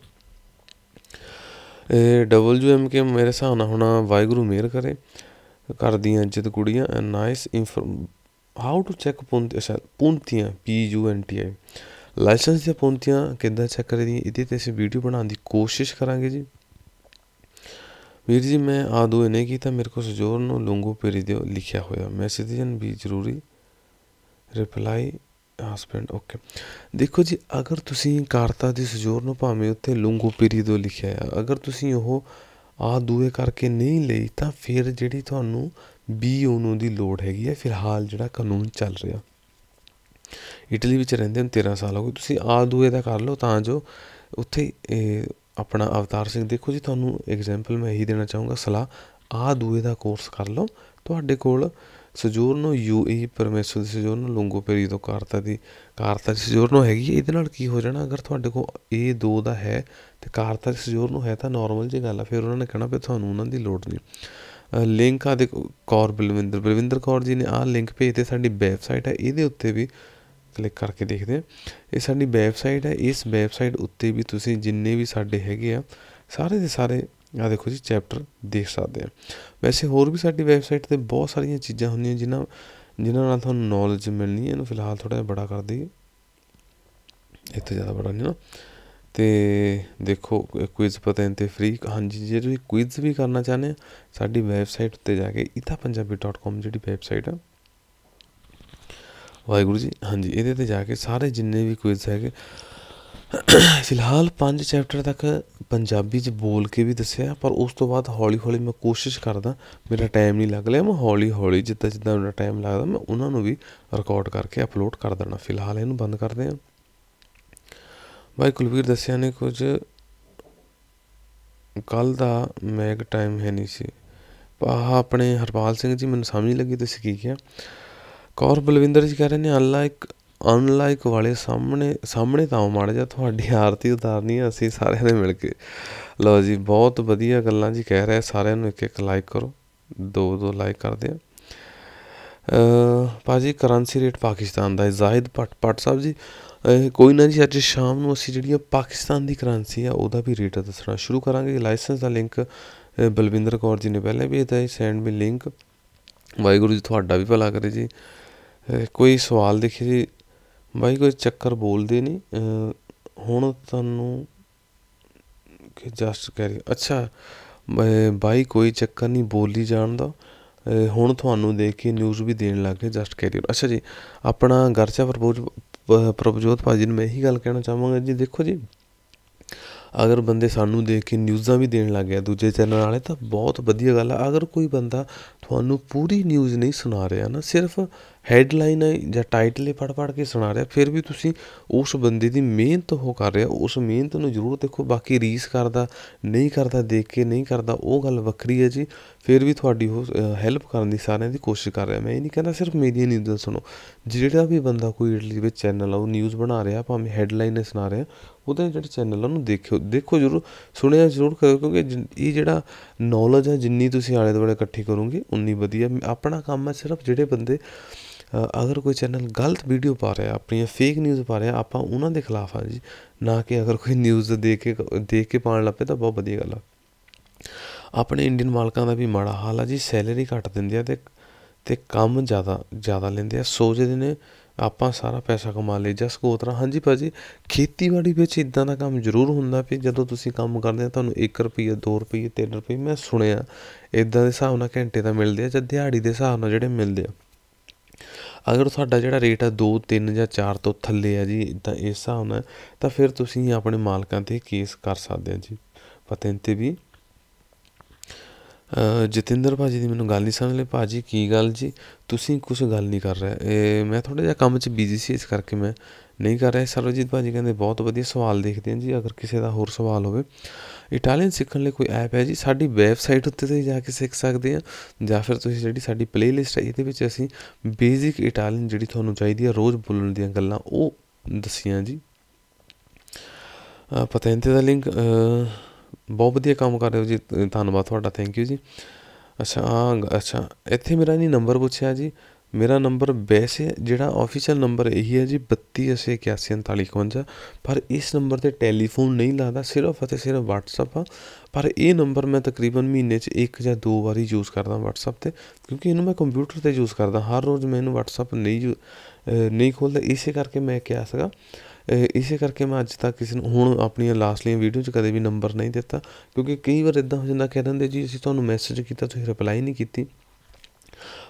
ਇਹ ਡਬਲਯੂਐਮਕੇ ਮੇਰੇ ਹਿਸਾਬ ਨਾਲ ਹੁਣ ਵਾਹਿਗੁਰੂ ਮਿਹਰ ਕਰੇ ਕਰਦੀਆਂ ਇੱਜ਼ਤ ਕੁੜੀਆਂ nice inform how to check ਪੁੰਤੀ ਅੱਛਾ ਪੁੰਤੀਆਂ P U N T I licence ਦੀਆਂ ਪੁੰਤੀਆਂ ਕਿੱਦਾਂ ਚੈੱਕ ਕਰਦੀ ਇਹਦੇ ਤੇ ਅਸੀਂ ਵੀਡੀਓ ਬਣਾਉਣ ਦੀ ਕੋਸ਼ਿਸ਼ ਕਰਾਂਗੇ ਜੀ ਵੀਰ ਜੀ ਮੈਂ ਆਦੂ ਇਹਨੇ ਕੀਤਾ ਮੇਰੇ ਕੋ ਸਜੋਰ ਨੂੰ ਲੰਗੂ ਪੇਰੀ ਦਿਓ ਲਿਖਿਆ ਹੋਇਆ ਮੈਸੇਜਨ ਵੀ ਜ਼ਰੂਰੀ ਰਿਪਲਾਈ ਹਸਬੰਡ ਓਕੇ ਦੇਖੋ ਜੀ ਅਗਰ ਤੁਸੀਂ ਕਾਰਤਾ ਦੀ ਸਜੋਰ ਨੂੰ ਭਾਵੇਂ ਉੱਤੇ ਲੰਗੂ ਪੇਰੀ ਦਿਓ ਲਿਖਿਆ ਆ ਅਗਰ ਤੁਸੀਂ ਉਹ ਆ ਦੂਏ ਕਰਕੇ ਨਹੀਂ ਲਈ ਤਾਂ ਫਿਰ ਜਿਹੜੀ ਤੁਹਾਨੂੰ ਵੀ ਉਹਨੂੰ ਦੀ ਲੋੜ ਹੈਗੀ ਹੈ ਫਿਲਹਾਲ ਜਿਹੜਾ ਕਾਨੂੰਨ ਚੱਲ ਰਿਹਾ ਇਟਲੀ ਵਿੱਚ ਰਹਿੰਦੇ ਹਨ 13 ਸਾਲ ਹੋ ਗਏ ਤੁਸੀਂ ਆ ਦੂਏ ਦਾ ਕਰ ਲਓ ਤਾਂ ਜੋ ਉੱਥੇ ਆਪਣਾ ਅਵਤਾਰ ਸਿੰਘ ਦੇਖੋ ਜੀ ਤੁਹਾਨੂੰ ਐਗਜ਼ਾਮਪਲ ਮੈਂ ਇਹੀ ਦੇਣਾ ਚਾਹੂੰਗਾ ਸਲਾਹ ਆ ਦੂਏ ਦਾ ਕੋਰਸ ਕਰ ਲਓ ਤੁਹਾਡੇ ਕੋਲ ਸਜੂਰ ਨੂੰ ਯੂਏ ਪਰਮੇਸ਼ਰ ਦੇ ਨੂੰ ਲੰਗੋ ਪੇਰੀ ਤੋਂ ਕਾਰਤਾ ਦੀ ਕਾਰਤਾ ਸਜੂਰ ਨੂੰ ਹੈਗੀ ਇਹਦੇ ਨਾਲ ਕੀ ਹੋ ਜਾਣਾ ਅਗਰ ਤੁਹਾਡੇ ਕੋਲ ਇਹ ਦੋ ਦਾ ਹੈ ਤੇ ਕਾਰਤਾ ਸਜੂਰ ਨੂੰ ਹੈ ਤਾਂ ਨਾਰਮਲ ਜੀ ਗੱਲ ਆ ਫਿਰ ਉਹਨਾਂ ਨੇ ਕਹਿਣਾ ਵੀ ਤੁਹਾਨੂੰ ਉਹਨਾਂ ਦੀ ਲੋੜ ਨਹੀਂ ਲਿੰਕ ਆ ਦੇ ਕੌਰ ਬਲਵਿੰਦਰ ਬਲਵਿੰਦਰ ਕੌਰ ਜੀ ਨੇ ਆ ਲਿੰਕ ਭੇਜ ਤੇ ਸਾਡੀ ਵੈਬਸਾਈਟ ਹੈ ਇਹਦੇ ਉੱਤੇ ਵੀ ਕਲਿੱਕ ਕਰਕੇ ਦੇਖਦੇ ਆ ਇਹ ਸਾਡੀ ਵੈਬਸਾਈਟ ਹੈ ਇਸ ਵੈਬਸਾਈਟ ਉੱਤੇ ਵੀ ਤੁਸੀਂ ਜਿੰਨੇ ਵੀ ਸਾਡੇ ਹੈਗੇ ਆ ਸਾਰੇ ਦੇ ਸਾਰੇ ਆ ਦੇਖੋ ਜੀ ਚੈਪਟਰ ਦੇਖ ਸਕਦੇ ਆ ਵੈਸੇ ਹੋਰ ਵੀ ਸਾਡੀ ਵੈਬਸਾਈਟ ਤੇ ਬਹੁਤ ਸਾਰੀਆਂ ਚੀਜ਼ਾਂ ਹੁੰਦੀਆਂ ਜਿਨ੍ਹਾਂ ਜਿਨ੍ਹਾਂ ਨਾਲ ਤੁਹਾਨੂੰ ਨੌਲੇਜ ਮਿਲਣੀ ਹੈ ਇਹਨੂੰ ਫਿਲਹਾਲ ਥੋੜਾ ਜਿਹਾ ਬੜਾ ਕਰ ਦਈਏ ਇੱਥੇ ਜ਼ਿਆਦਾ ਬੜਾ ਨਹੀਂ ਨਾ ਤੇ ਦੇਖੋ ਕੁਇਜ਼ ਤੇ ਫ੍ਰੀ ਹਾਂਜੀ ਜੇ ਤੁਸੀਂ ਕੁਇਜ਼ ਵੀ ਕਰਨਾ ਚਾਹੁੰਦੇ ਸਾਡੀ ਵੈਬਸਾਈਟ ਉੱਤੇ ਜਾ ਕੇ ithapunjabi.com ਜਿਹੜੀ ਵੈਬਸਾਈਟ ਆ ਵਾਹਿਗੁਰੂ ਜੀ ਹਾਂਜੀ ਇਹਦੇ ਤੇ ਜਾ ਕੇ ਸਾਰੇ ਜਿੰਨੇ ਵੀ ਕੁਇਜ਼ ਹੈਗੇ ਫਿਲਹਾਲ 5 ਚੈਪਟਰ ਤੱਕ ਪੰਜਾਬੀ 'ਚ ਬੋਲ ਕੇ ਵੀ ਦੱਸਿਆ ਪਰ ਉਸ ਤੋਂ ਬਾਅਦ ਹੌਲੀ-ਹੌਲੀ ਮੈਂ ਕੋਸ਼ਿਸ਼ ਕਰਦਾ ਮੇਰਾ ਟਾਈਮ ਨਹੀਂ ਲੱਗ ਲਿਆ ਮੈਂ ਹੌਲੀ-ਹੌਲੀ ਜਿੱਦਾਂ ਜਿੱਦਾਂ ਮੇਰਾ ਟਾਈਮ ਲੱਗਦਾ ਮੈਂ ਉਹਨਾਂ ਨੂੰ ਵੀ ਰਿਕਾਰਡ ਕਰਕੇ ਅਪਲੋਡ ਕਰ ਦੇਣਾ ਫਿਲਹਾਲ ਇਹਨੂੰ ਬੰਦ ਕਰਦੇ ਹਾਂ ਭਾਈ ਕੁਲਵੀਰ ਦੱਸਿਆ ਨੇ ਕੁਝ ਕੱਲ ਦਾ ਮੈਗ ਟਾਈਮ ਹੈ ਨਹੀਂ ਸੀ ਪਾਹ ਆਪਣੇ ਹਰਪਾਲ ਸਿੰਘ ਜੀ ਮੈਨੂੰ ਸਮਝ ਲੱਗੀ ਤੁਸੀਂ ਕੀ ਕਿਹਾ ਕੌਰ ਬਲਵਿੰਦਰ ਜੀ ਕਹ ਰਹੇ ਨੇ ਅਨਲਾਈਕ ਅਨਲਾਈਕ ਵਾਲੇ ਸਾਹਮਣੇ ਸਾਹਮਣੇ ਤਾਂ ਮਾੜਾ ਜਾ ਤੁਹਾਡੀ ਆਰਤੀ ਉਤਾਰਨੀ ਹੈ ਅਸੀਂ ਸਾਰਿਆਂ ਨੇ ਮਿਲ ਕੇ ਲਓ ਜੀ ਬਹੁਤ ਵਧੀਆ ਗੱਲਾਂ ਜੀ ਕਹਿ ਰਹੇ ਸਾਰਿਆਂ ਨੂੰ ਇੱਕ ਇੱਕ ਲਾਈਕ ਕਰੋ ਦੋ ਦੋ ਲਾਈਕ ਕਰਦੇ ਆ ਅ ਪਾਜੀ ਕਰੰਸੀ ਰੇਟ ਪਾਕਿਸਤਾਨ ਦਾ ਜ਼ਾਹਿਦ ਪਟ ਪਟ ਸਾਹਿਬ ਜੀ ਕੋਈ ਨਾ ਜੀ ਅੱਜ ਸ਼ਾਮ ਨੂੰ ਅਸੀਂ ਜਿਹੜੀ ਪਾਕਿਸਤਾਨ ਦੀ ਕਰੰਸੀ ਆ ਉਹਦਾ ਵੀ ਰੇਟ ਦੱਸਣਾ ਸ਼ੁਰੂ ਕਰਾਂਗੇ ਲਾਇਸੈਂਸ ਦਾ ਲਿੰਕ ਬਲਵਿੰਦਰ ਕੌਰ ਜੀ ਨੇ ਪਹਿਲਾਂ ਵੀ ਹੈ ਸੈਂਡ ਮੀ ਲਿੰਕ ਵਾਹਿਗੁਰੂ ਜੀ ਤੁਹਾਡਾ ਵੀ ਭਲਾ ਕਰੇ ਜੀ ਕੋਈ ਸਵਾਲ ਦੇਖੀ ਜੀ ਬਾਈ ਕੋਈ ਚੱਕਰ ਬੋਲਦੇ ਨਹੀਂ ਹੁਣ ਤੁਹਾਨੂੰ ਕਿ ਜਸਟ ਕਰੀ ਅੱਛਾ ਬਾਈ ਕੋਈ ਚੱਕਰ ਨਹੀਂ ਬੋਲੀ ਜਾਣ ਦਾ ਹੁਣ ਤੁਹਾਨੂੰ ਦੇਖ ਕੇ ਨਿਊਜ਼ ਵੀ ਦੇਣ ਲੱਗੇ ਜਸਟ ਕਰੀ ਅੱਛਾ ਜੀ ਆਪਣਾ ਗਰਚਾ ਪ੍ਰਪੋਜ਼ ਪ੍ਰਭਜੋਤ ਭਾਜੀ ਨੂੰ ਮੈਂ ਇਹੀ ਗੱਲ ਕਹਿਣਾ ਚਾਹਾਂਗਾ ਜੀ ਦੇਖੋ ਜੀ ਅਗਰ ਬੰਦੇ ਸਾਨੂੰ ਦੇਖ ਕੇ ਨਿਊਜ਼ਾਂ ਵੀ ਦੇਣ ਲੱਗ ਗਿਆ ਦੂਜੇ ਚੈਨਲ ਵਾਲੇ ਤਾਂ ਬਹੁਤ ਵਧੀਆ ਗੱਲ ਆ ਅਗਰ ਕੋਈ ਬੰਦਾ ਤੁਹਾਨੂੰ ਪੂਰੀ ਨਿਊਜ਼ ਨਹੀਂ ਸੁਣਾ ਰਿਹਾ ਨਾ ਸਿਰਫ ਹੈਡਲਾਈਨ ਜਾਂ ਟਾਈਟਲ ਹੀ ਪੜ ਪੜ ਕੇ ਸੁਣਾ ਰਿਹਾ ਫਿਰ ਵੀ ਤੁਸੀਂ ਉਸ ਬੰਦੇ ਦੀ ਮਿਹਨਤ ਉਹ ਕਰ ਰਿਹਾ ਉਸ ਮਿਹਨਤ ਨੂੰ ਜ਼ਰੂਰ ਦੇਖੋ ਬਾਕੀ ਰੀਸ ਕਰਦਾ ਨਹੀਂ ਕਰਦਾ ਦੇਖ ਕੇ ਨਹੀਂ ਕਰਦਾ ਉਹ ਗੱਲ ਵੱਖਰੀ ਹੈ ਜੀ ਫਿਰ ਵੀ ਤੁਹਾਡੀ ਉਹ ਹੈਲਪ ਕਰਨ ਦੀ ਸਾਰਿਆਂ ਦੀ ਕੋਸ਼ਿਸ਼ ਕਰ ਰਿਹਾ ਮੈਂ ਇਹ ਨਹੀਂ ਕਹਿੰਦਾ ਸਿਰਫ ਨਹੀਂ ਨਿਊਜ਼ਾਂ ਸੁਣੋ ਜਿਹੜਾ ਵੀ ਬੰਦਾ ਕੋਈ ਇਟਲੀ ਵਿੱਚ ਚੈਨਲ ਆ ਉਹ ਨਿਊਜ਼ ਬਣਾ ਰਿਹਾ ਭਾਵੇਂ ਹੈਡਲਾਈਨ ਸੁਣਾ ਰਿਹਾ ਉਹਦੇ ਜਿਹੜੇ ਚੈਨਲ ਉਹਨੂੰ ਦੇਖਿਓ ਦੇਖੋ ਜ਼ਰੂਰ ਸੁਣਿਆ ਜ਼ਰੂਰ ਕਰੋ ਕਿਉਂਕਿ ਇਹ ਜਿਹੜਾ ਨੌਲੇਜ ਹੈ ਜਿੰਨੀ ਤੁਸੀਂ ਆਲੇ ਦੁਆਲੇ ਇਕੱਠੀ ਕਰੋਗੇ ਉਨੀ ਵਧੀਆ ਆਪਣਾ ਕੰਮ ਹੈ ਸਿਰਫ ਜਿਹੜੇ ਬੰਦੇ ਅਗਰ ਕੋਈ ਚੈਨਲ ਗਲਤ ਵੀਡੀਓ ਪਾ ਰਿਹਾ ਆਪਣੀਆਂ ਫੇਕ ਨਿਊਜ਼ ਪਾ ਰਿਹਾ ਆਪਾਂ ਉਹਨਾਂ ਦੇ ਖਿਲਾਫ ਆ ਜੀ ਨਾ ਕਿ ਅਗਰ ਕੋਈ ਨਿਊਜ਼ ਦੇ ਕੇ ਦੇਖ ਕੇ ਪਾਣ ਲੱਪੇ ਤਾਂ ਬਹੁਤ ਵਧੀਆ ਗੱਲ ਆ ਆਪਣੇ ਇੰਡੀਅਨ ਮਾਲਕਾਂ ਦਾ ਵੀ ਮਾੜਾ ਹਾਲ ਆ ਜੀ ਸੈਲਰੀ ਘਟ ਦਿੰਦੇ ਆ ਤੇ ਤੇ ਕੰਮ ਜ਼ਿਆਦਾ ਜ਼ਿਆਦਾ ਲੈਂਦੇ ਆ ਸੋਚਦੇ ਨੇ ਆਪਾਂ ਸਾਰਾ ਪੈਸਾ ਕਮਾ ਲਈ ਜਸ ਸਕੋਤਰਾ ਹਾਂਜੀ ਭਾਜੀ ਖੇਤੀਬਾੜੀ ਵਿੱਚ ਇਦਾਂ ਦਾ ਕੰਮ ਜ਼ਰੂਰ ਹੁੰਦਾ ਵੀ ਜਦੋਂ ਤੁਸੀਂ ਕੰਮ ਕਰਦੇ ਆ ਤੁਹਾਨੂੰ 1 ਰੁਪਈਆ 2 ਰੁਪਏ 3 ਰੁਪਏ ਮੈਂ ਸੁਣਿਆ ਇਦਾਂ ਦੇ ਹਿਸਾਬ ਨਾਲ ਘੰਟੇ ਦਾ ਮਿਲਦੇ ਆ ਜਾਂ ਦਿਹਾੜੀ ਦੇ ਹਿਸਾਬ ਨਾਲ ਜਿਹੜੇ ਮਿਲਦੇ ਆ ਅਗਰ ਤੁਹਾਡਾ ਜਿਹੜਾ ਰੇਟ ਆ 2 3 ਜਾਂ 4 ਤੋਂ ਥੱਲੇ ਆ ਜੀ ਤਾਂ ਇਸ ਹਿਸਾਬ ਨਾਲ ਤਾਂ ਫਿਰ ਤੁਸੀਂ ਆਪਣੇ ਮਾਲਕਾਂ ਤੇ ਕੇਸ ਕਰ ਸਕਦੇ ਆ ਜੀ ਪਤੈਂਤੇ ਵੀ ਜਤਿੰਦਰ ਭਾਜੀ ਦੀ ਮੈਨੂੰ ਗੱਲ ਨਹੀਂ ਸਮਝ ਲਈ ਭਾਜੀ ਕੀ ਗੱਲ ਜੀ ਤੁਸੀਂ ਕੁਝ ਗੱਲ ਨਹੀਂ ਕਰ ਰਹੇ ਇਹ ਮੈਂ ਥੋੜਾ ਜਿਹਾ ਕੰਮ 'ਚ ਬਿਜ਼ੀ ਸੀ ਇਸ ਕਰਕੇ ਮੈਂ ਨਹੀਂ ਕਰ ਰਿਹਾ ਸਰਵਜੀਤ ਭਾਜੀ ਕਹਿੰਦੇ ਬਹੁਤ ਵਧੀਆ ਸਵਾਲ ਦੇਖਦੇ ਹਾਂ ਜੀ ਅਗਰ ਕਿਸੇ ਦਾ ਹੋਰ ਸਵਾਲ ਹੋਵੇ ਇਟਾਲੀਅਨ ਸਿੱਖਣ ਲਈ ਕੋਈ ਐਪ ਹੈ ਜੀ ਸਾਡੀ ਵੈਬਸਾਈਟ ਉੱਤੇ ਤੁਸੀਂ ਜਾ ਕੇ ਸਿੱਖ ਸਕਦੇ ਆ ਜਾਂ ਫਿਰ ਤੁਸੀਂ ਜਿਹੜੀ ਸਾਡੀ ਪਲੇਲਿਸਟ ਹੈ ਇਹਦੇ ਵਿੱਚ ਅਸੀਂ ਬੇਸਿਕ ਇਟਾਲੀਅਨ ਜਿਹੜੀ ਤੁਹਾਨੂੰ ਚਾਹੀਦੀ ਹੈ ਰੋਜ਼ ਬੋਲਣ ਦੀਆਂ ਗੱਲਾਂ ਉਹ ਦੱਸੀਆਂ ਜੀ ਪਤੈਂਤੇ ਦਾ ਲਿੰਕ ਬਹੁਤ ਵਧੀਆ ਕੰਮ ਕਰ ਰਹੇ ਹੋ ਜੀ ਧੰਨਵਾਦ ਤੁਹਾਡਾ ਥੈਂਕ ਯੂ ਜੀ ਅੱਛਾ ਅੱਛਾ ਇੱਥੇ ਮੇਰਾ ਨਹੀਂ ਨੰਬਰ ਪੁੱਛਿਆ ਜੀ ਮੇਰਾ ਨੰਬਰ ਵੈਸੇ ਜਿਹੜਾ ਆਫੀਸ਼ੀਅਲ ਨੰਬਰ ਇਹੀ ਹੈ ਜੀ 32818451 ਪਰ ਇਸ ਨੰਬਰ ਤੇ ਟੈਲੀਫੋਨ ਨਹੀਂ ਲੱਗਦਾ ਸਿਰਫ ਅਤੇ ਸਿਰਫ WhatsApp ਆ ਪਰ ਇਹ ਨੰਬਰ ਮੈਂ ਤਕਰੀਬਨ ਮਹੀਨੇ 'ਚ ਇੱਕ ਜਾਂ ਦੋ ਵਾਰੀ ਯੂਜ਼ ਕਰਦਾ WhatsApp ਤੇ ਕਿਉਂਕਿ ਇਹਨੂੰ ਮੈਂ ਕੰਪਿਊਟਰ ਤੇ ਯੂਜ਼ ਕਰਦਾ ਹਰ ਰੋਜ਼ ਮੈਂ ਇਹਨੂੰ WhatsApp ਨਹੀਂ ਨਹੀਂ ਖੋਲਦਾ ਇਸੇ ਕਰਕੇ ਮੈਂ ਕਿਹਾ ਸੀਗਾ ਇਸੇ ਕਰਕੇ ਮੈਂ ਅੱਜ ਤੱਕ ਕਿਸੇ ਨੂੰ ਹੁਣ ਆਪਣੀਆਂ ਲਾਸਟਲੀਆਂ ਵੀਡੀਓ 'ਚ ਕਦੇ ਵੀ ਨੰਬਰ ਨਹੀਂ ਦਿੱਤਾ ਕਿਉਂਕਿ ਕਈ ਵਾਰ ਇਦਾਂ ਹੋ ਜਾਂਦਾ ਕਹਿ ਦਿੰਦੇ ਜੀ ਅਸੀਂ ਤੁਹਾਨੂੰ ਮੈਸੇਜ ਕੀਤਾ ਤੁਸੀਂ ਰਿਪਲਾਈ ਨਹੀਂ ਕੀਤੀ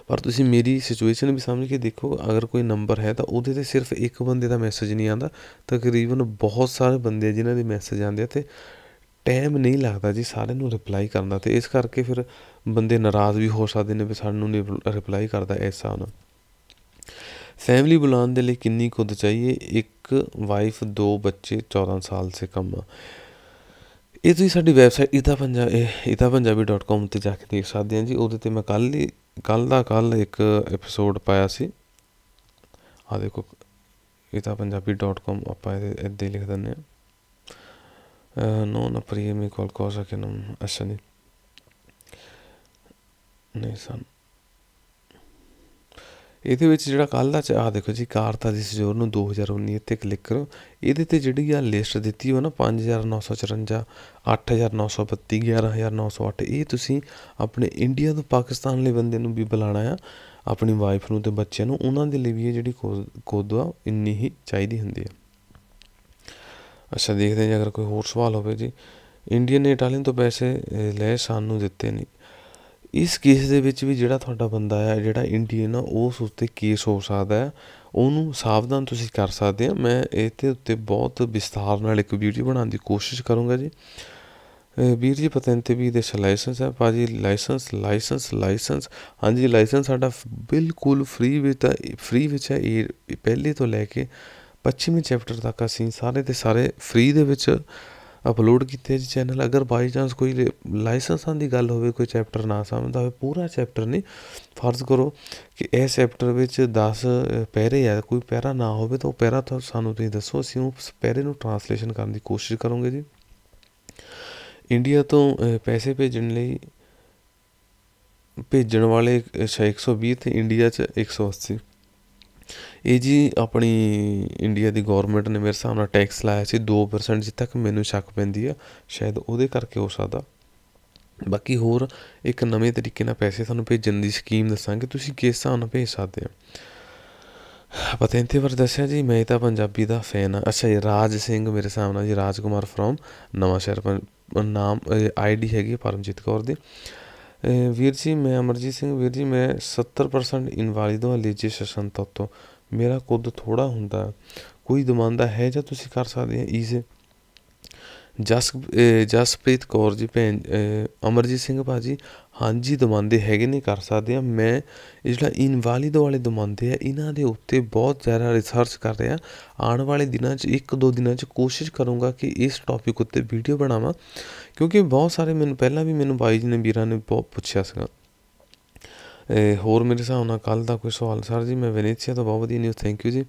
ਪਰ ਤੁਸੀਂ ਮੇਰੀ ਸਿਚੁਏਸ਼ਨ ਵੀ ਸਮਝ ਕੇ ਦੇਖੋ ਅਗਰ ਕੋਈ ਨੰਬਰ ਹੈ ਤਾਂ ਉਹਦੇ ਤੇ ਸਿਰਫ ਇੱਕ ਬੰਦੇ ਦਾ ਮੈਸੇਜ ਨਹੀਂ ਆਉਂਦਾ ਤਕਰੀਬਨ ਬਹੁਤ ਸਾਰੇ ਬੰਦੇ ਆ ਜਿਨ੍ਹਾਂ ਦੇ ਮੈਸੇਜ ਆਉਂਦੇ ਤੇ ਟਾਈਮ ਨਹੀਂ ਲੱਗਦਾ ਜੀ ਸਾਰਿਆਂ ਨੂੰ ਰਿਪਲਾਈ ਕਰਨ ਦਾ ਤੇ ਇਸ ਕਰਕੇ ਫਿਰ ਬੰਦੇ ਨਾਰਾਜ਼ ਵੀ ਹੋ ਸਕਦੇ ਨੇ ਵੀ ਸਾਨੂੰ ਨਹੀਂ ਰਿਪਲਾਈ ਕਰਦਾ ਐਸਾ ਉਹਨਾਂ ਫੈਮਿਲੀ ਬੁਲਾਉਣ ਦੇ ਲਈ ਕਿੰਨੀ ਖੁਦ ਚਾਹੀਏ ਇੱਕ ਵਾਈਫ ਦੋ ਬੱਚੇ 14 ਸਾਲ ਸੇ ਕਮ ਇਹ ਤੁਸੀਂ ਸਾਡੀ ਵੈਬਸਾਈਟ ਇਤਾ ਪੰਜਾਬੀ ਇਤਾ ਪੰਜਾਬੀ.com ਤੇ ਜਾ ਕੇ ਦੇਖ ਸਕਦੇ ਹਾਂ ਜੀ ਉਹਦੇ ਤੇ ਮੈਂ ਕੱਲ ਹੀ ਕੱਲ ਦਾ ਕੱਲ ਇੱਕ ਐਪੀਸੋਡ ਪਾਇਆ ਸੀ ਆ ਦੇਖੋ ਇਤਾ ਪੰਜਾਬੀ.com ਆਪਾਂ ਇਹਦੇ ਇੱਦੇ ਲਿਖ ਦਿੰਦੇ ਹਾਂ ਨੋ ਨਾ ਪ੍ਰੀਮੀ ਕੋਲ ਕੋਸਾ ਕਿ ਨਮ ਅਸਨੀ ਨਹੀਂ ਸਨ ਇਹਦੇ ਵਿੱਚ ਜਿਹੜਾ ਕੱਲ ਦਾ ਆ ਦੇਖੋ ਜੀ ਕਾਰਤਾ ਦੀ ਸਜੋਰ ਨੂੰ 2019 ਤੇ ਕਲਿੱਕ ਕਰੋ ਇਹਦੇ ਤੇ ਜਿਹੜੀ ਆ ਲਿਸਟ ਦਿੱਤੀ ਹੋ ਨਾ 5954 8932 11908 ਇਹ ਤੁਸੀਂ ਆਪਣੇ ਇੰਡੀਆ ਤੋਂ ਪਾਕਿਸਤਾਨ ਲਈ ਬੰਦੇ ਨੂੰ ਵੀ ਬੁਲਾਣਾ ਆ ਆਪਣੀ ਵਾਈਫ ਨੂੰ ਤੇ ਬੱਚਿਆਂ ਨੂੰ ਉਹਨਾਂ ਦੇ ਲਈ ਵੀ ਇਹ ਜਿਹੜੀ ਕੋਦ ਆ ਇੰਨੀ ਹੀ ਚਾਹੀਦੀ ਹੁੰਦੀ ਹੈ ਅੱਛਾ ਦੇਖਦੇ ਹਾਂ ਜੇ ਅਗਰ ਕੋਈ ਹੋਰ ਸਵਾਲ ਹੋਵੇ ਜੀ ਇੰਡੀਅਨ ਨੇ ਇਟਾਲੀਅਨ ਤੋਂ ਪੈਸੇ ਲੈ ਸਾਨੂੰ ਦਿੱਤੇ ਨਹੀਂ ਇਸ ਕੇਸ ਦੇ ਵਿੱਚ ਵੀ ਜਿਹੜਾ ਤੁਹਾਡਾ ਬੰਦਾ ਆ ਜਿਹੜਾ ਇੰਡੀਅਨ ਆ ਉਸ ਉੱਤੇ ਕੇਸ ਹੋ ਸਕਦਾ ਹੈ ਉਹਨੂੰ ਸਾਵਧਾਨ ਤੁਸੀਂ ਕਰ ਸਕਦੇ ਆ ਮੈਂ ਇਹਦੇ ਉੱਤੇ ਬਹੁਤ ਵਿਸਥਾਰ ਨਾਲ ਇੱਕ ਵੀਡੀਓ ਬਣਾਉਣ ਦੀ ਕੋਸ਼ਿਸ਼ ਕਰੂੰਗਾ ਜੀ ਵੀਰ ਜੀ ਪਤੰਤ ਵੀ ਦੇ ਲਾਇਸੈਂਸ ਹੈ ਭਾਜੀ ਲਾਇਸੈਂਸ ਲਾਇਸੈਂਸ ਲਾਇਸੈਂਸ ਹਾਂਜੀ ਲਾਇਸੈਂਸ ਸਾਡਾ ਬਿਲਕੁਲ ਫ੍ਰੀ ਵਿੱਚ ਫ੍ਰੀ ਵਿੱਚ ਹੈ ਇਹ ਪਹਿਲੇ ਤੋਂ ਲੈ ਕੇ 25ਵੇਂ ਚੈਪਟਰ ਤੱਕ ਅਸੀਂ ਸਾਰੇ ਦੇ ਸਾਰੇ ਫ੍ਰੀ ਦੇ ਵਿੱਚ ਅਪਲੋਡ ਕੀਤੇ ਜੀ ਚੈਨਲ ਅਗਰ ਬਾਈ ਚਾਂਸ ਕੋਈ ਲਾਇਸੈਂਸਾਂ ਦੀ ਗੱਲ ਹੋਵੇ ਕੋਈ ਚੈਪਟਰ ਨਾ ਸਮਝਦਾ ਹੋਵੇ ਪੂਰਾ ਚੈਪਟਰ ਨਹੀਂ ਫਰਜ਼ ਕਰੋ ਕਿ ਇਹ ਚੈਪਟਰ ਵਿੱਚ 10 ਪੈਰੇ ਆ ਕੋਈ ਪੈਰਾ ਨਾ ਹੋਵੇ ਤਾਂ ਉਹ ਪੈਰਾ ਤੁਹਾਨੂੰ ਸਾਨੂੰ ਤੁਸੀਂ ਦੱਸੋ ਅਸੀਂ ਉਸ ਪੈਰੇ ਨੂੰ ਟਰਾਂਸਲੇਸ਼ਨ ਕਰਨ ਦੀ ਕੋਸ਼ਿਸ਼ ਕਰੋਗੇ ਜੀ ਇੰਡੀਆ ਤੋਂ ਪੈਸੇ ਭੇਜਣ ਲਈ ਭੇਜਣ ਵਾਲੇ 120 ਤੇ ਇੰਡੀਆ 'ਚ 180 ਇਹ ਜੀ ਆਪਣੀ ਇੰਡੀਆ ਦੀ ਗਵਰਨਮੈਂਟ ਨੇ ਮੇਰੇ ਹਿਸਾਬ ਨਾਲ ਟੈਕਸ ਲਾਇਆ ਸੀ 2% ਜਿੱਥੇ ਤੱਕ ਮੈਨੂੰ ਸ਼ੱਕ ਪੈਂਦੀ ਆ ਸ਼ਾਇਦ ਉਹਦੇ ਕਰਕੇ ਹੋ ਸਕਦਾ ਬਾਕੀ ਹੋਰ ਇੱਕ ਨਵੇਂ ਤਰੀਕੇ ਨਾਲ ਪੈਸੇ ਤੁਹਾਨੂੰ ਭੇਜਣ ਦੀ ਸਕੀਮ ਦੱਸਾਂਗੇ ਤੁਸੀਂ ਕਿਸ ਹਿਸਾਬ ਨਾਲ ਭੇਜ ਸਕਦੇ ਆ ਪਤੈਂਤੇ ਵਰ ਦੱਸਿਆ ਜੀ ਮੈਂ ਤਾਂ ਪੰਜਾਬੀ ਦਾ ਫੈਨ ਆ ਅੱਛਾ ਜੀ ਰਾਜ ਸਿੰਘ ਮੇਰੇ ਸਾਹਮਣੇ ਜੀ ਰਾਜਕੁਮਾਰ ਫਰਮ ਨਵਾਂ ਸ਼ਹਿਰ ਪਰ ਨਾਮ ਆਈਡੀ ਹੈਗੀ ਪਰਮਜੀਤ ਕੌਰ ਦੀ ਵੀਰ ਜੀ ਮੈਂ ਅਮਰਜੀਤ ਸਿੰਘ ਵੀਰ ਜੀ ਮੈਂ 70% ਇਨਵਾਲਿਡ ਹਾਂ ਰਜਿਸਟ੍ਰੇਸ਼ਨ ਸੈਸ਼ਨ ਤੋਂ ਮੇਰਾ ਕੁਦ ਥੋੜਾ ਹੁੰਦਾ ਕੋਈ ਦਮਾਂਦਾ ਹੈ ਜਾਂ ਤੁਸੀਂ ਕਰ ਸਕਦੇ ਆ ਈਜ਼ੀ ਜਸ ਜਸਪ੍ਰੀਤ ਕੌਰ ਜੀ ਭੈਣ ਅਮਰਜੀਤ ਸਿੰਘ ਭਾਜੀ ਜੀ ਹਾਂਜੀ ਦਮਾਂਦੇ ਹੈਗੇ ਨਹੀਂ ਕਰ ਸਕਦੇ ਆ ਮੈਂ ਇਹ ਜਿਹੜਾ ਇਨਵਾਲਿਡ ਵਾਲੇ ਦਮਾਂਦੇ ਆ ਇਹਨਾਂ ਦੇ ਉੱਤੇ ਬਹੁਤ ਜ਼ਿਆਦਾ ਰਿਸਰਚ ਕਰ ਰਿਹਾ ਆਉਣ ਵਾਲੇ ਦਿਨਾਂ 'ਚ ਇੱਕ ਦੋ ਦਿਨਾਂ 'ਚ ਕੋਸ਼ਿਸ਼ ਕਰੂੰਗਾ ਕਿ ਇਸ ਟੌਪਿਕ ਉੱਤੇ ਵੀਡੀਓ ਬਣਾਵਾਂ ਕਿਉਂਕਿ ਬਹੁਤ ਸਾਰੇ ਮੈਨੂੰ ਪਹਿਲਾਂ ਵੀ ਮੈਨੂੰ ਬਾਈ ਜੀ ਨੇ ਵੀਰਾਂ ਨੇ ਬਹੁਤ ਪੁੱਛਿਆ ਸੀਗਾ ਹੋਰ ਮੇਰੇ ਹਿਸਾਬ ਨਾਲ ਕੱਲ ਦਾ ਕੋਈ ਸਵਾਲ ਸਰ ਜੀ ਮੈਂ ਵੈਨੇਸੀਆ ਤੋਂ ਬਹੁਤ ਵਧੀਆ ਨਿਊਜ਼ ਥੈਂਕ ਯੂ ਜੀ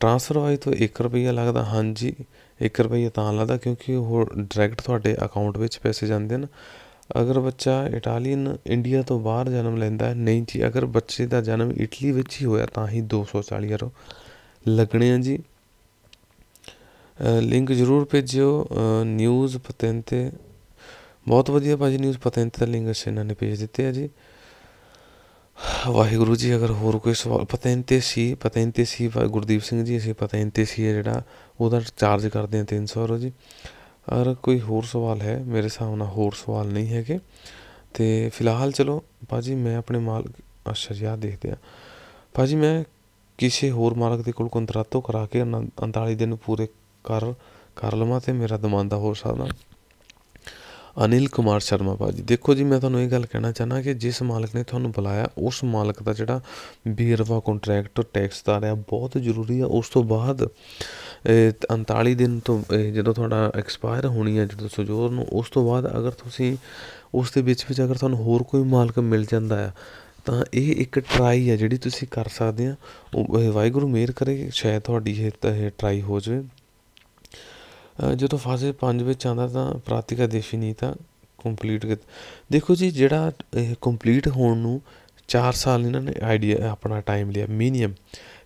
ਟ੍ਰਾਂਸਫਰ ਵਾਈ ਤੋਂ 1 ਰੁਪਿਆ ਲੱਗਦਾ ਹਾਂਜੀ 1 ਰੁਪਈਆ ਤਾਂ ਲੱਗਦਾ ਕਿਉਂਕਿ ਉਹ ਡਾਇਰੈਕਟ ਤੁਹਾਡੇ ਅਕਾਊਂਟ ਵਿੱਚ ਪੈਸੇ ਜਾਂਦੇ ਨੇ ਅਗਰ ਬੱਚਾ ਇਟਾਲੀਅਨ ਇੰਡੀਆ ਤੋਂ ਬਾਹਰ ਜਨਮ ਲੈਂਦਾ ਨਹੀਂ ਜੀ ਅਗਰ ਬੱਚੇ ਦਾ ਜਨਮ ਇਟਲੀ ਵਿੱਚ ਹੀ ਹੋਇਆ ਤਾਂ ਹੀ 240 ਯੂਰੋ ਲੱਗਣੇ ਆ ਜੀ ਲਿੰਕ ਜ਼ਰੂਰ ਭੇਜਿਓ ਨਿਊਜ਼ ਪਤੰਤੇ ਤੇ ਬਹੁਤ ਵਧੀਆ ਭਾਜੀ ਨਿਊਜ਼ ਪਤੰਤੇ ਤੇ ਲਿੰਕ ਅਸੀਂ ਇਹਨਾਂ ਨੇ ਭੇਜ ਦਿੱਤੇ ਆ ਜੀ ਵਾਹਿਗੁਰੂ ਜੀ ਅਗਰ ਹੋਰ ਕੋਈ ਸਵਾਲ ਪਤੰਤੇ ਤੇ ਸੀ ਪਤੰਤੇ ਤੇ ਸੀ ਗੁਰਦੀਪ ਸਿੰਘ ਜੀ ਅਸੀਂ ਪਤੰਤੇ ਤੇ ਸੀ ਜਿਹੜਾ ਉਹਦਾ ਚਾਰਜ ਕਰਦੇ ਆ 300 ਯੂਰੋ ਜੀ ਅਰ ਕੋਈ ਹੋਰ ਸਵਾਲ ਹੈ ਮੇਰੇ ਸਾਹਮਣੇ ਹੋਰ ਸਵਾਲ ਨਹੀਂ ਹੈਗੇ ਤੇ ਫਿਲਹਾਲ ਚਲੋ ਭਾਜੀ ਮੈਂ ਆਪਣੇ ਮਾਲ ਅਸ਼ਰਿਆ ਦੇਖਦੇ ਆ ਭਾਜੀ ਮੈਂ ਕਿਸੇ ਹੋਰ ਮਾਲਕ ਦੇ ਕੋਲ ਕੰਤਰਾਤੋ ਕਰਾ ਕੇ 39 ਦਿਨ ਪੂਰੇ ਕਰ ਕਰ ਲਵਾਂ ਤੇ ਮੇਰਾ ਦਾ ਹੋਰ ਸਕਦਾ ਅਨਿਲ ਕੁਮਾਰ ਸ਼ਰਮਾ ਭਾਜੀ ਦੇਖੋ ਜੀ ਮੈਂ ਤੁਹਾਨੂੰ ਇਹ ਗੱਲ ਕਹਿਣਾ ਚਾਹਨਾ ਕਿ ਜਿਸ ਮਾਲਕ ਨੇ ਤੁਹਾਨੂੰ ਬੁਲਾਇਆ ਉਸ ਮਾਲਕ ਦਾ ਜਿਹੜਾ ਬੀਰਵਾ ਕੰਟਰੈਕਟ ਟੈਕਸ ਦਾ ਰਿਹਾ ਬਹੁਤ ਜ਼ਰੂਰੀ ਆ ਉਸ ਤੋਂ ਬਾਅਦ 39 ਦਿਨ ਤੋਂ ਜਦੋਂ ਤੁਹਾਡਾ ਐਕਸਪਾਇਰ ਹੋਣੀ ਹੈ ਜਦੋਂ ਸੁਜੋਰ ਨੂੰ ਉਸ ਤੋਂ ਬਾਅਦ ਅਗਰ ਤੁਸੀਂ ਉਸ ਦੇ ਵਿੱਚ ਵਿੱਚ ਅਗਰ ਤੁਹਾਨੂੰ ਹੋਰ ਕੋਈ ਮਾਲਕ ਮਿਲ ਜਾਂਦਾ ਆ ਤਾਂ ਇਹ ਇੱਕ ਟਰਾਈ ਹੈ ਜਿਹੜੀ ਤੁਸੀਂ ਕਰ ਸਕਦੇ ਆ ਵਾਹਿਗੁਰੂ ਮਿਹਰ ਕਰੇ ਸ਼ਾਇਦ ਤੁਹਾਡੀ ਇਹ ਟਰਾਈ ਹੋ ਜਾਵੇ ਜਦੋਂ ਫਾਜ਼ੇ 5 ਵਿੱਚ ਆਂਦਾ ਤਾਂ ਪ੍ਰਾਤਿਕਾ ਦੇਸ਼ੀ ਨਹੀਂ ਤਾਂ ਕੰਪਲੀਟ ਦੇਖੋ ਜੀ ਜਿਹੜਾ ਇਹ ਕੰਪਲੀਟ ਹੋਣ ਨੂੰ 4 ਸਾਲ ਇਹਨਾਂ ਨੇ ਆਈਡੀਆ ਆਪਣਾ ਟਾਈਮ ਲਿਆ ਮੀਨੀਅਮ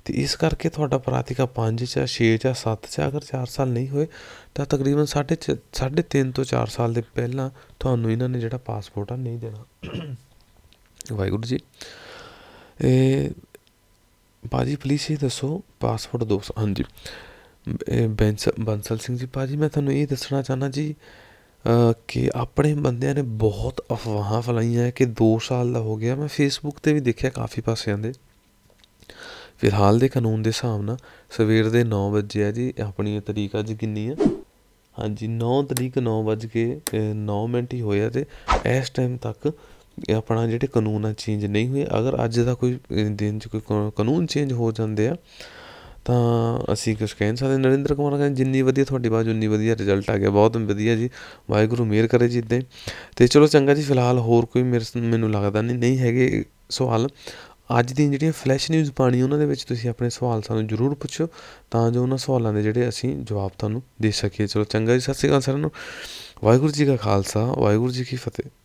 ਤੇ ਇਸ ਕਰਕੇ ਤੁਹਾਡਾ ਪ੍ਰਾਤਿਕਾ 5 ਚ 6 ਚ 7 ਚ ਅਗਰ 4 ਸਾਲ ਨਹੀਂ ਹੋਏ ਤਾਂ ਤਕਰੀਬਨ 3.5 3.5 ਤੋਂ 4 ਸਾਲ ਦੇ ਪਹਿਲਾਂ ਤੁਹਾਨੂੰ ਇਹਨਾਂ ਨੇ ਜਿਹੜਾ ਪਾਸਪੋਰਟ ਆ ਨਹੀਂ ਦੇਣਾ ਵਾਹਿਗੁਰੂ ਜੀ ਇਹ ਬਾਜੀ ਪਲੀਜ਼ ਇਹ ਦੱਸੋ ਪਾਸਪੋਰਟ ਦੋਸਤ ਹਾਂਜੀ ਬੈਂਸ ਬੰਸਲ ਸਿੰਘ ਜੀ ਪਾਜੀ ਮੈਂ ਤੁਹਾਨੂੰ ਇਹ ਦੱਸਣਾ ਚਾਹਨਾ ਜੀ ਕਿ ਆਪਣੇ ਬੰਦਿਆਂ ਨੇ ਬਹੁਤ ਅਫਵਾਹਾਂ ਫਲਾਈਆਂ ਕਿ 2 ਸਾਲ ਦਾ ਹੋ ਗਿਆ ਮੈਂ ਫੇਸਬੁੱਕ ਤੇ ਵੀ ਦੇਖਿਆ ਕਾਫੀ ਪਾਸਿਆਂ ਦੇ ਫਿਲਹਾਲ ਦੇ ਕਾਨੂੰਨ ਦੇ ਹਿਸਾਬ ਨਾਲ ਸਵੇਰ ਦੇ 9 ਵਜੇ ਆ ਜੀ ਆਪਣੀ ਤਰੀਕ ਅੱਜ ਕਿੰਨੀ ਆ ਹਾਂਜੀ 9 ਤਰੀਕ 9 ਵਜੇ ਕੇ 9 ਮਿੰਟ ਹੀ ਹੋਇਆ ਤੇ ਇਸ ਟਾਈਮ ਤੱਕ ਇਹ ਆਪਣਾ ਜਿਹੜੇ ਕਾਨੂੰਨ ਆ ਚੇਂਜ ਨਹੀਂ ਹੋਏ ਅਗਰ ਅੱਜ ਦਾ ਕੋਈ ਦਿਨ ਚ ਕੋਈ ਕਾਨੂੰਨ ਚੇਂਜ ਹੋ ਜਾਂਦੇ ਆ ਤਾਂ ਅਸੀਂ ਕੁਝ ਕਹਿ ਨਹੀਂ ਸਕਦੇ ਨਰਿੰਦਰ ਕੁਮਾਰ ਕਹਿੰਦੇ ਜਿੰਨੀ ਵਧੀਆ ਤੁਹਾਡੀ ਬਾਜ ਉਨੀ ਵਧੀਆ ਰਿਜ਼ਲਟ ਆ ਗਿਆ ਬਹੁਤ ਵਧੀਆ ਜੀ ਵਾਹਿਗੁਰੂ ਮਿਹਰ ਕਰੇ ਜੀ ਇਦਾਂ ਤੇ ਚਲੋ ਚੰਗਾ ਜੀ ਫਿਲਹਾਲ ਹੋਰ ਕੋਈ ਮੈਨੂੰ ਲੱਗਦਾ ਨਹੀਂ ਨਹੀਂ ਹੈਗੇ ਸਵਾਲ ਅੱਜ ਦੀ ਜਿਹੜੀਆਂ ਫਲੈਸ਼ ਨਿਊਜ਼ ਪਾਣੀ ਉਹਨਾਂ ਦੇ ਵਿੱਚ ਤੁਸੀਂ ਆਪਣੇ ਸਵਾਲ ਸਾਨੂੰ ਜ਼ਰੂਰ ਪੁੱਛੋ ਤਾਂ ਜੋ ਉਹਨਾਂ ਸਵਾਲਾਂ ਦੇ ਜਿਹੜੇ ਅਸੀਂ ਜਵਾਬ ਤੁਹਾਨੂੰ ਦੇ ਸਕੀਏ ਚਲੋ ਚੰਗਾ ਜੀ ਸਤਿ ਸ਼੍ਰੀ ਅਕਾਲ ਸਾਰਿਆਂ ਨੂੰ ਵਾਹਿਗੁਰੂ ਜੀ ਕਾ ਖਾਲਸਾ ਵਾਹਿਗੁਰੂ ਜੀ ਕੀ ਫਤਿਹ